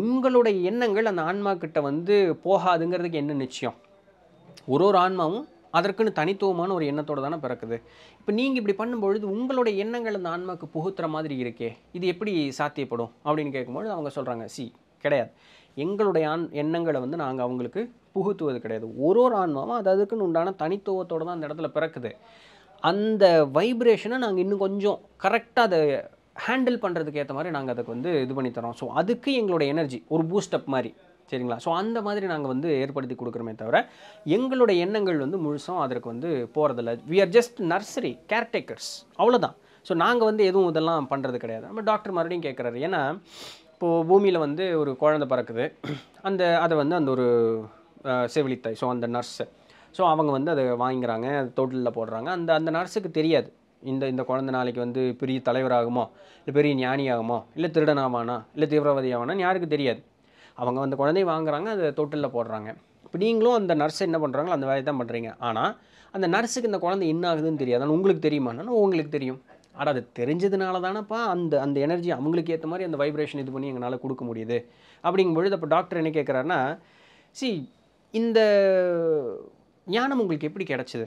A: உங்களுடைய எண்ணங்கள் அந்த ஆன்மா கிட்ட வந்து போகாதுங்கிறதுக்கு என்ன நிச்சயம் ஒரு ஒரு ஆன்மாவும் அதற்குன்னு தனித்துவமான ஒரு எண்ணத்தோடு தானே பிறக்குது இப்போ நீங்கள் இப்படி பண்ணும்பொழுது உங்களுடைய எண்ணங்கள் அந்த ஆன்மாவுக்கு புகுத்துற மாதிரி இருக்கே இது எப்படி சாத்தியப்படும் அப்படின்னு கேட்கும்பொழுது அவங்க சொல்கிறாங்க சி கிடையாது எங்களுடைய ஆண் எண்ணங்களை வந்து நாங்கள் அவங்களுக்கு புகுத்துவது கிடையாது ஒரு ஒரு ஆன்மாவும் அது அதுக்குன்னு உண்டான தனித்துவத்தோடு தான் அந்த இடத்துல பிறக்குது அந்த வைப்ரேஷனை நாங்கள் இன்னும் கொஞ்சம் கரெக்டாக அதை ஹேண்டில் பண்ணுறதுக்கு ஏற்ற மாதிரி நாங்கள் அதுக்கு வந்து இது பண்ணித்தரோம் ஸோ அதுக்கு எங்களோட எனர்ஜி ஒரு பூஸ்டப் மாதிரி சரிங்களா ஸோ அந்த மாதிரி நாங்கள் வந்து ஏற்படுத்தி கொடுக்குறோமே தவிர எங்களுடைய எண்ணங்கள் வந்து முழுசும் அதற்கு வந்து போகிறதில்ல we are just nursery caretakers அவ்வளோதான் ஸோ நாங்கள் வந்து எதுவும் இதெல்லாம் பண்ணுறது கிடையாது நம்ம டாக்டர் மறுபடியும் கேட்குறாரு ஏன்னா இப்போது பூமியில் வந்து ஒரு குழந்தை பறக்குது அந்த அதை வந்து அந்த ஒரு செவிலித்தாய் ஸோ அந்த நர்ஸு ஸோ அவங்க வந்து அதை வாங்கிக்கிறாங்க தொட்டிலில் போடுறாங்க அந்த அந்த நர்ஸுக்கு தெரியாது இந்த இந்த குழந்த நாளைக்கு வந்து பெரிய தலைவராகுமோ இல்லை பெரிய ஞானி இல்லை திருடனாவானா இல்லை தீவிரவாதி ஆவானான்னு யாருக்கு தெரியாது அவங்க அந்த குழந்தைய வாங்குறாங்க அதை தொட்டிலில் போடுறாங்க இப்போ நீங்களும் அந்த நர்ஸ் என்ன பண்ணுறாங்களோ அந்த வேலையை தான் பண்ணுறீங்க ஆனால் அந்த நர்ஸுக்கு இந்த குழந்தை என்ன ஆகுதுன்னு தெரியாது ஆனால் உங்களுக்கு தெரியுமானா உங்களுக்கு தெரியும் ஆனால் அது தெரிஞ்சதுனால தானேப்பா அந்த அந்த எனர்ஜி அவங்களுக்கு ஏற்ற மாதிரி அந்த வைப்ரேஷன் இது பண்ணி எங்களால் கொடுக்க முடியுது அப்படிங்கும் பொழுது அப்போ டாக்டர் என்ன கேட்குறாருன்னா சி இந்த ஞானம் உங்களுக்கு எப்படி கிடச்சிது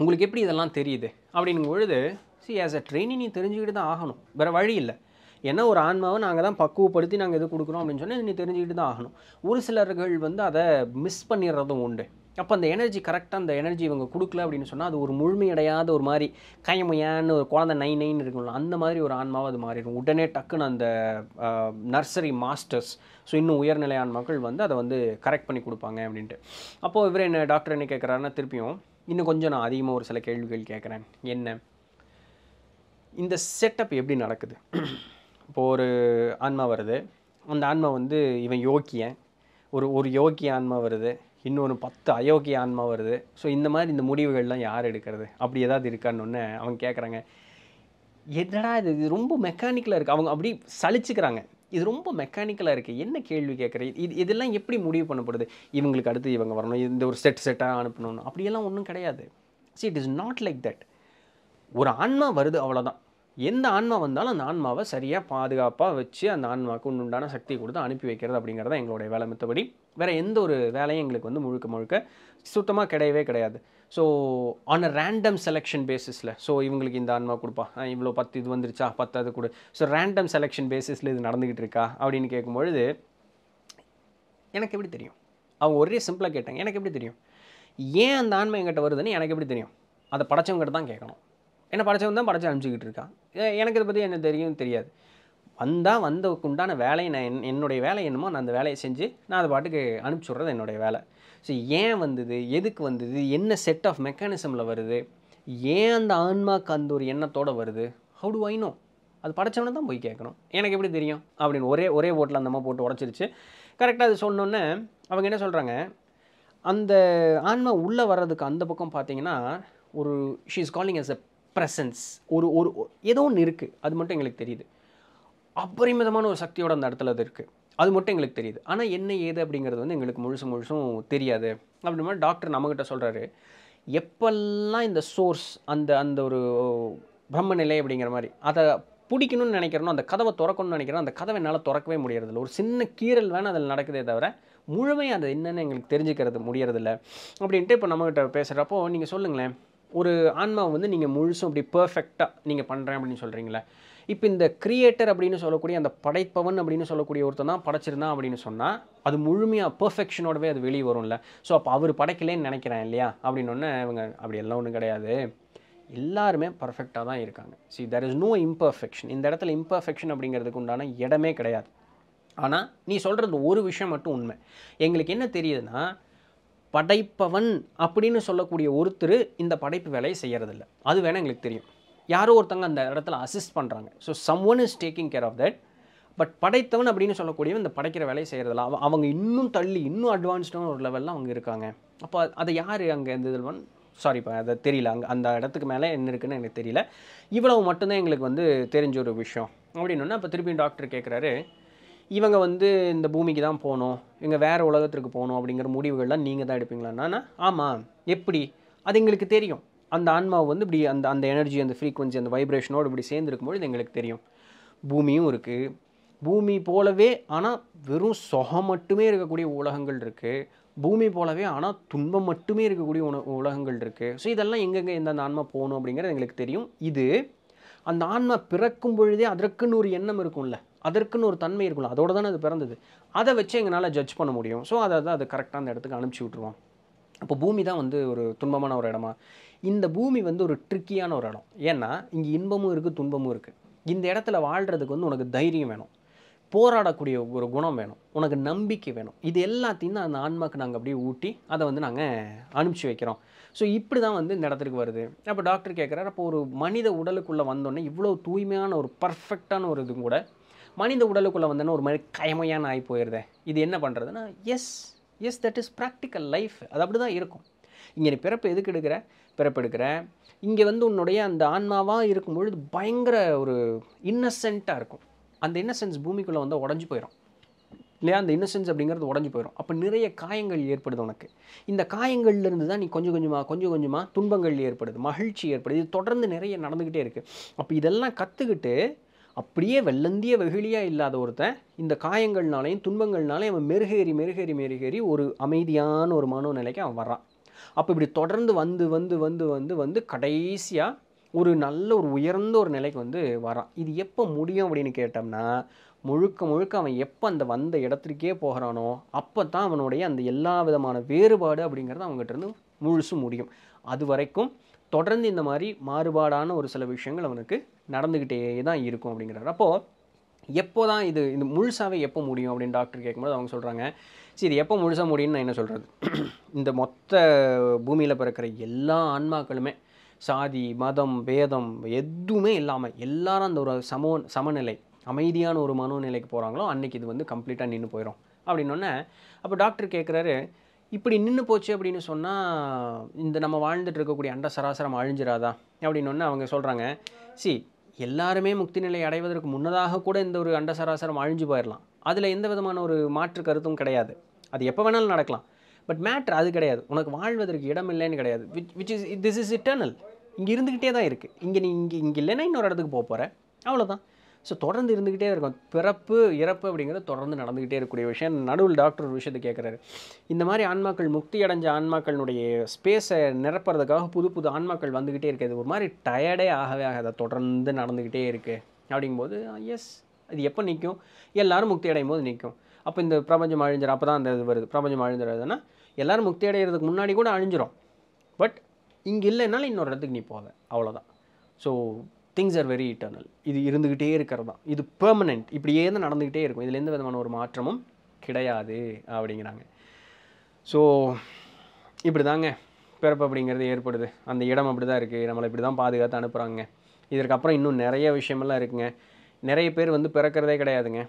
A: உங்களுக்கு எப்படி இதெல்லாம் தெரியுது அப்படிங்கும் பொழுது சி ஆஸ் அ ட்ரெயினி நீ தெரிஞ்சுக்கிட்டு தான் ஆகணும் வேறு வழி இல்லை ஏன்னா ஒரு ஆன்மாவை நாங்கள் தான் பக்குவப்படுத்தி நாங்கள் இது கொடுக்குறோம் அப்படின்னு சொன்னால் நீ தெரிஞ்சுக்கிட்டு தான் ஆகணும் ஒரு சிலர்கள் வந்து அதை மிஸ் பண்ணிடுறதும் உண்டு அப்போ அந்த எனர்ஜி கரெக்டாக அந்த எனர்ஜி இவங்க கொடுக்கல அப்படின்னு சொன்னால் அது ஒரு முழுமையடையாத ஒரு மாதிரி கயமையான்னு ஒரு குழந்தை நை நைன்னு இருக்கணும் அந்த மாதிரி ஒரு ஆன்மாவாக அது மாறிடும் உடனே டக்குன்னு அந்த நர்சரி மாஸ்டர்ஸ் ஸோ இன்னும் உயர்நிலை ஆன்மாக்கள் வந்து அதை வந்து கரெக்ட் பண்ணி கொடுப்பாங்க அப்படின்ட்டு அப்போது இவர் என்ன டாக்டர் என்ன கேட்குறாருன்னா திருப்பியும் இன்னும் கொஞ்சம் நான் அதிகமாக ஒரு சில கேள்விகள் கேட்குறேன் என்ன இந்த செட்டப் எப்படி நடக்குது இப்போ ஒரு ஆன்மா வருது அந்த ஆன்மா வந்து இவன் யோக்கியன் ஒரு ஒரு யோக்கிய ஆன்மா வருது இன்னொன்று பத்து அயோக்கிய ஆன்மா வருது ஸோ இந்த மாதிரி இந்த முடிவுகள்லாம் யார் எடுக்கிறது அப்படி ஏதாவது இருக்கான்னு ஒன்று அவங்க கேட்குறாங்க எதடா இது இது ரொம்ப மெக்கானிக்கலாக இருக்குது அவங்க அப்படி சலிச்சுக்கிறாங்க இது ரொம்ப மெக்கானிக்கலாக இருக்குது என்ன கேள்வி கேட்குறேன் இது இதெல்லாம் எப்படி முடிவு பண்ணப்படுது இவங்களுக்கு அடுத்து இவங்க வரணும் இந்த ஒரு செட் செட்டாக அனுப்பணும் அப்படியெல்லாம் ஒன்றும் கிடையாது see it is not like that ஒரு ஆன்மா வருது அவ்வளோதான் எந்த ஆன்மா வந்தாலும் அந்த ஆன்மாவை சரியாக பாதுகாப்பாக வச்சு அந்த ஆன்மாவுக்கு உண்டான சக்தி கொடுத்து அனுப்பி வைக்கிறது அப்படிங்கிறத எங்களுடைய வேலை மித்தபடி வேறு எந்த ஒரு வேலையும் எங்களுக்கு வந்து முழுக்க முழுக்க சுத்தமாக கிடையவே கிடையாது so on a random selection பேசிஸில் ஸோ இவங்களுக்கு இந்த ஆன்மா கொடுப்பா இவ்வளோ பத்து இது வந்துருச்சா பத்து அது கொடு ஸோ ரேண்டம் செலெக்ஷன் பேசிஸில் இது நடந்துக்கிட்டு இருக்கா அப்படின்னு கேட்கும்பொழுது எனக்கு எப்படி தெரியும் அவங்க ஒரே சிம்பிளாக கேட்டாங்க எனக்கு எப்படி தெரியும் ஏன் அந்த ஆன்மை எங்கிட்ட வருதுன்னு எனக்கு எப்படி தெரியும் அதை படைச்சவங்கிட்ட தான் கேட்கணும் என்னை படைச்சவன் தான் படைச்சு அனுப்பிச்சிக்கிட்டு இருக்கான் எனக்கு இதை பற்றி என்ன தெரியும் தெரியாது வந்தால் வந்தவுக்கு உண்டான வேலையை நான் என் என்னுடைய வேலை என்னமோ நான் அந்த வேலையை செஞ்சு நான் அதை பாட்டுக்கு அனுப்பிச்சி விட்றது என்னுடைய வேலை ஸோ ஏன் வந்தது எதுக்கு வந்தது என்ன செட் ஆஃப் மெக்கானிசமில் வருது ஏன் அந்த ஆன்மாக்கு அந்த ஒரு எண்ணத்தோடு வருது ஹவு டு ஐனோ அது படைச்சவனை தான் போய் கேட்கணும் எனக்கு எப்படி தெரியும் அப்படின்னு ஒரே ஒரே ஓட்டில் அந்த போட்டு உடச்சிருச்சு கரெக்டாக அது சொன்னோன்னே அவங்க என்ன சொல்கிறாங்க அந்த ஆன்மா உள்ளே வர்றதுக்கு அந்த பக்கம் பார்த்தீங்கன்னா ஒரு she is calling us a presence ஒரு ஒரு ஏதோ ஒன்று இருக்குது அது மட்டும் எங்களுக்கு தெரியுது அபரிமிதமான ஒரு சக்தியோட அந்த இடத்துல அது இருக்குது அது மட்டும் எங்களுக்கு தெரியுது ஆனால் என்ன ஏது அப்படிங்கிறது வந்து எங்களுக்கு முழுசு முழுசும் தெரியாது அப்படின்னா டாக்டர் நம்மக்கிட்ட சொல்கிறாரு எப்பெல்லாம் இந்த சோர்ஸ் அந்த அந்த ஒரு பிரம்மநிலை அப்படிங்கிற மாதிரி அதை பிடிக்கணும்னு நினைக்கிறனோ அந்த கதவை திறக்கணும்னு நினைக்கிறோம் அந்த கதவை என்னால் திறக்கவே முடியறதில்ல ஒரு சின்ன கீரல் வேணால் அதில் நடக்குதே தவிர முழுமையாக அது என்னென்னு எங்களுக்கு தெரிஞ்சுக்கிறது முடியறதில்ல அப்படின்ட்டு இப்போ நம்மகிட்ட பேசுகிறப்போ நீங்கள் சொல்லுங்களேன் ஒரு ஆன்மாவை வந்து நீங்கள் முழுசும் அப்படி பர்ஃபெக்டாக நீங்கள் பண்ணுறேன் அப்படின்னு சொல்கிறீங்களே இப்போ இந்த கிரியேட்டர் அப்படின்னு சொல்லக்கூடிய அந்த படைப்பவன் அப்படின்னு சொல்லக்கூடிய ஒருத்தன் தான் படைச்சிருந்தான் அப்படின்னு சொன்னால் அது முழுமையாக பர்ஃபெக்ஷனோடவே அது வெளியே வரும்ல ஸோ அப்போ அவர் படைக்கலேன்னு நினைக்கிறேன் இல்லையா அப்படின்னு இவங்க அப்படி எல்லாம் ஒன்றும் கிடையாது எல்லாருமே பர்ஃபெக்டாக தான் இருக்காங்க see there is no imperfection இந்த இடத்துல இம்பர்ஃபெக்ஷன் அப்படிங்கிறதுக்கு உண்டான இடமே கிடையாது ஆனால் நீ சொல்கிறது ஒரு விஷயம் மட்டும் உண்மை எங்களுக்கு என்ன தெரியுதுன்னா படைப்பவன் அப்படின்னு சொல்லக்கூடிய ஒருத்தர் இந்த படைப்பு வேலையை செய்கிறதில்ல அது வேணால் எங்களுக்கு தெரியும் யாரோ ஒருத்தங்க அந்த இடத்துல அசிஸ்ட் பண்ணுறாங்க so someone is taking care of that but படைத்தவன் அப்படின்னு சொல்லக்கூடியவன் இந்த படைக்கிற வேலையை செய்கிறதில்ல அவ அவங்க இன்னும் தள்ளி இன்னும் அட்வான்ஸ்டான ஒரு லெவலில் அவங்க இருக்காங்க அப்போ அதை யார் அங்கே இந்த இதுவன் இப்போ அதை தெரியல அங்கே அந்த இடத்துக்கு மேலே என்ன இருக்குன்னு எனக்கு தெரியல இவ்வளவு மட்டும்தான் எங்களுக்கு வந்து தெரிஞ்ச ஒரு விஷயம் அப்படின்னா இப்போ திருப்பியும் டாக்டர் கேட்குறாரு இவங்க வந்து இந்த பூமிக்கு தான் போகணும் இவங்க வேறு உலகத்திற்கு போகணும் அப்படிங்கிற முடிவுகள்லாம் நீங்கள் தான் எடுப்பீங்களான்னா ஆமாம் எப்படி அது எங்களுக்கு தெரியும் அந்த ஆன்மாவை வந்து இப்படி அந்த அந்த எனர்ஜி அந்த ஃப்ரீக்குவன்சி அந்த வைப்ரேஷனோடு இப்படி சேர்ந்துருக்கும்போது இது எங்களுக்கு தெரியும் பூமியும் இருக்குது பூமி போலவே ஆனால் வெறும் சொகம் மட்டுமே இருக்கக்கூடிய உலகங்கள் இருக்குது பூமி போலவே ஆனால் துன்பம் மட்டுமே இருக்கக்கூடிய உண உலகங்கள் இருக்குது ஸோ இதெல்லாம் எங்கெங்கே எந்தெந்த ஆன்மா போகணும் அப்படிங்கிறது எங்களுக்கு தெரியும் இது அந்த ஆன்மா பிறக்கும் பொழுதே அதற்குன்னு ஒரு எண்ணம் இருக்கும்ல அதற்குன்னு ஒரு தன்மை இருக்கணும் அதோடு தானே அது பிறந்தது அதை வச்சு எங்களால் ஜட்ஜ் பண்ண முடியும் ஸோ அதை தான் அது கரெக்டாக அந்த இடத்துக்கு அனுப்பிச்சி விட்ருவோம் அப்போ பூமி தான் வந்து ஒரு துன்பமான ஒரு இடமா இந்த பூமி வந்து ஒரு ட்ரிக்கியான ஒரு இடம் ஏன்னா இங்கே இன்பமும் இருக்குது துன்பமும் இருக்குது இந்த இடத்துல வாழ்கிறதுக்கு வந்து உனக்கு தைரியம் வேணும் போராடக்கூடிய ஒரு குணம் வேணும் உனக்கு நம்பிக்கை வேணும் இது எல்லாத்தையும் தான் அந்த ஆன்மாக்கு நாங்கள் அப்படியே ஊட்டி அதை வந்து நாங்கள் அனுப்பிச்சி வைக்கிறோம் ஸோ இப்படி தான் வந்து இந்த இடத்துக்கு வருது அப்போ டாக்டர் கேட்குறாரு அப்போ ஒரு மனித உடலுக்குள்ளே வந்தோடனே இவ்வளோ தூய்மையான ஒரு பர்ஃபெக்டான ஒரு இது கூட மனித உடலுக்குள்ளே வந்தோன்னா ஒரு மாதிரி கயமையான ஆகி போயிடுதேன் இது என்ன பண்ணுறதுன்னா yes yes that is practical life அது அப்படி தான் இருக்கும் இங்கே நீ பிறப்பு எதுக்கு எடுக்கிற பிறப்பு எடுக்கிற இங்கே வந்து உன்னுடைய அந்த ஆன்மாவாக இருக்கும் பொழுது பயங்கர ஒரு இன்னசென்ட்டாக இருக்கும் அந்த இன்னசென்ஸ் பூமிக்குள்ளே வந்து உடஞ்சி போயிடும் இல்லையா அந்த இன்னசென்ஸ் அப்படிங்கிறது உடஞ்சி போயிடும் அப்போ நிறைய காயங்கள் ஏற்படுது உனக்கு இந்த காயங்கள்லேருந்து தான் நீ கொஞ்சம் கொஞ்சமாக கொஞ்சம் கொஞ்சமாக துன்பங்கள் ஏற்படுது மகிழ்ச்சி ஏற்படுது இது தொடர்ந்து நிறைய நடந்துக்கிட்டே இருக்குது அப்போ இதெல்லாம் கற்றுக்கிட்டு அப்படியே வெள்ளந்திய வெகுளியாக இல்லாத ஒருத்தன் இந்த காயங்கள்னாலையும் துன்பங்கள்னாலையும் அவன் மெருகேறி மெருகேறி மெருகேறி ஒரு அமைதியான ஒரு மனோநிலைக்கு அவன் வர்றான் அப்போ இப்படி தொடர்ந்து வந்து வந்து வந்து வந்து வந்து கடைசியாக ஒரு நல்ல ஒரு உயர்ந்த ஒரு நிலைக்கு வந்து வரான் இது எப்போ முடியும் அப்படின்னு கேட்டோம்னா முழுக்க முழுக்க அவன் எப்போ அந்த வந்த இடத்திற்கே போகிறானோ அப்போ தான் அவனுடைய அந்த எல்லா விதமான வேறுபாடு அப்படிங்கிறது அவங்ககிட்ட இருந்து முழுசும் முடியும் அது வரைக்கும் தொடர்ந்து இந்த மாதிரி மாறுபாடான ஒரு சில விஷயங்கள் அவனுக்கு நடந்துக்கிட்டே தான் இருக்கும் அப்படிங்கிறார் அப்போது எப்போ தான் இது இந்த முழுசாகவே எப்போ முடியும் அப்படின்னு டாக்டர் கேட்கும்போது அவங்க சொல்கிறாங்க சரி எப்போ முழுசாக முடியும்னு நான் என்ன சொல்கிறது இந்த மொத்த பூமியில் பிறக்கிற எல்லா ஆன்மாக்களுமே சாதி மதம் வேதம் எதுவுமே இல்லாமல் எல்லாரும் அந்த ஒரு சமோ சமநிலை அமைதியான ஒரு மனோநிலைக்கு போகிறாங்களோ அன்றைக்கி இது வந்து கம்ப்ளீட்டாக நின்று போயிடும் அப்படின்னொன்னே அப்போ டாக்டர் கேட்குறாரு இப்படி நின்று போச்சு அப்படின்னு சொன்னால் இந்த நம்ம வாழ்ந்துட்டு இருக்கக்கூடிய அண்ட சராசரம் அழிஞ்சிராதா அப்படின்னு ஒன்று அவங்க சொல்கிறாங்க சி எல்லாருமே முக்தி நிலை அடைவதற்கு முன்னதாக கூட இந்த ஒரு அண்ட சராசரம் அழிஞ்சு போயிடலாம் அதில் எந்த விதமான ஒரு மாற்று கருத்தும் கிடையாது அது எப்போ வேணாலும் நடக்கலாம் பட் மேட்ரு அது கிடையாது உனக்கு வாழ்வதற்கு இடம் இல்லைன்னு கிடையாது which which is this is eternal இங்கே இருந்துக்கிட்டே தான் இருக்குது இங்கே நீ இங்கே இங்கே இல்லைன்னா இன்னொரு இடத்துக்கு போக போகிற அவ்வளோதான் ஸோ தொடர்ந்து இருந்துக்கிட்டே இருக்கும் பிறப்பு இறப்பு அப்படிங்கிறது தொடர்ந்து நடந்துக்கிட்டே இருக்கக்கூடிய விஷயம் நடுவில் டாக்டர் ஒரு விஷயத்தை கேட்குறாரு இந்த மாதிரி ஆன்மாக்கள் முக்தி அடைஞ்ச ஆன்மாக்களுடைய ஸ்பேஸை நிரப்புறதுக்காக புது புது ஆன்மாக்கள் வந்துக்கிட்டே இருக்குது ஒரு மாதிரி டயர்டே ஆகவே ஆகாத தொடர்ந்து நடந்துக்கிட்டே இருக்குது அப்படிங்கும்போது எஸ் அது எப்போ நிற்கும் எல்லோரும் முக்தி அடையும் போது நிற்கும் அப்போ இந்த பிரபஞ்சம் அழிஞ்சிடும் அப்போ தான் அந்த இது வருது பிரபஞ்சம் அழிஞ்சிடுறதுனா எல்லோரும் முக்தி அடைகிறதுக்கு முன்னாடி கூட அழிஞ்சிரும் பட் இங்கே இல்லைனாலும் இன்னொரு இடத்துக்கு நீ போவேன் அவ்வளோதான் so things are very eternal இது இருந்துக்கிட்டே இருக்கிறது தான் இது பெர்மனெண்ட் இப்படியே தான் நடந்துக்கிட்டே இருக்கும் இதில் எந்த விதமான ஒரு மாற்றமும் கிடையாது அப்படிங்கிறாங்க ஸோ இப்படி தாங்க பிறப்பு அப்படிங்கிறது ஏற்படுது அந்த இடம் அப்படி தான் இருக்குது நம்மளை இப்படி தான் பாதுகாத்து அனுப்புகிறாங்க இதற்கப்புறம் இன்னும் நிறைய விஷயமெல்லாம் இருக்குங்க நிறைய பேர் வந்து பிறக்கிறதே கிடையாதுங்க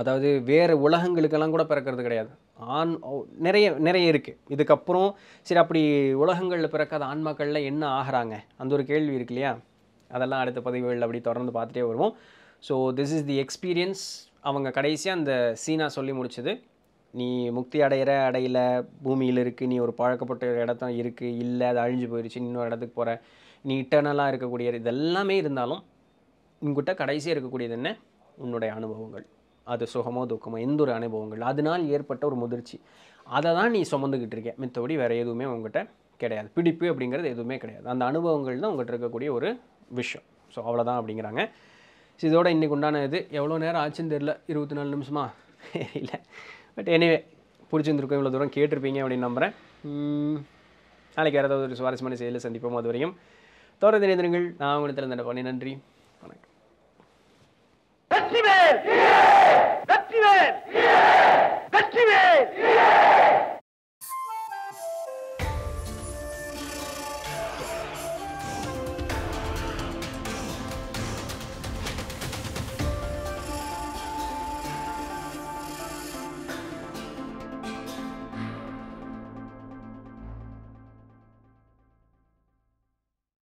A: அதாவது வேறு உலகங்களுக்கெல்லாம் கூட பிறக்கிறது கிடையாது ஆண் நிறைய நிறைய இருக்குது இதுக்கப்புறம் சரி அப்படி உலகங்களில் பிறக்காத ஆன்மாக்களில் என்ன ஆகிறாங்க அந்த ஒரு கேள்வி இருக்கு இல்லையா அதெல்லாம் அடுத்த பதிவுகள் அப்படி தொடர்ந்து பார்த்துட்டே வருவோம் so this is the experience அவங்க கடைசியாக அந்த சீனா சொல்லி முடிச்சது நீ முக்தி அடையிற அடையில் பூமியில் இருக்குது நீ ஒரு பழக்கப்பட்ட இடத்தான் இருக்குது இல்லை அது அழிஞ்சு போயிடுச்சு இன்னொரு இடத்துக்கு போகிற நீ இட்டர்னலாக இருக்கக்கூடிய இதெல்லாமே இருந்தாலும் உங்கள்கிட்ட கடைசியாக இருக்கக்கூடியது என்ன உன்னுடைய அனுபவங்கள் அது சுகமோ துக்கமோ எந்த ஒரு அனுபவங்கள் அதனால் ஏற்பட்ட ஒரு முதிர்ச்சி அதை தான் நீ சுமந்துக்கிட்டு இருக்க மித்தபடி வேறு எதுவுமே உங்கள்கிட்ட கிடையாது பிடிப்பு அப்படிங்கிறது எதுவுமே கிடையாது அந்த அனுபவங்கள் தான் உங்கள்கிட்ட இருக்கக்கூடிய ஒரு விஷயம் ஸோ அவ்வளோதான் அப்படிங்கிறாங்க ஸோ இதோட இன்றைக்கு உண்டான இது எவ்வளோ நேரம் ஆச்சுன்னு தெரில இருபத்தி நாலு நிமிஷமா இல்லை பட் எனிவே பிடிச்சிருந்துருக்கோம் இவ்வளோ தூரம் கேட்டிருப்பீங்க அப்படின்னு நம்புகிறேன் நாளைக்கு யாராவது ஒரு சுவாரஸ்யமான செயலில் சந்திப்போம் அது வரையும் தோற இணைந்திருங்கள் நான் உங்களுக்கு தெரிந்த பண்ணி நன்றி வணக்கம்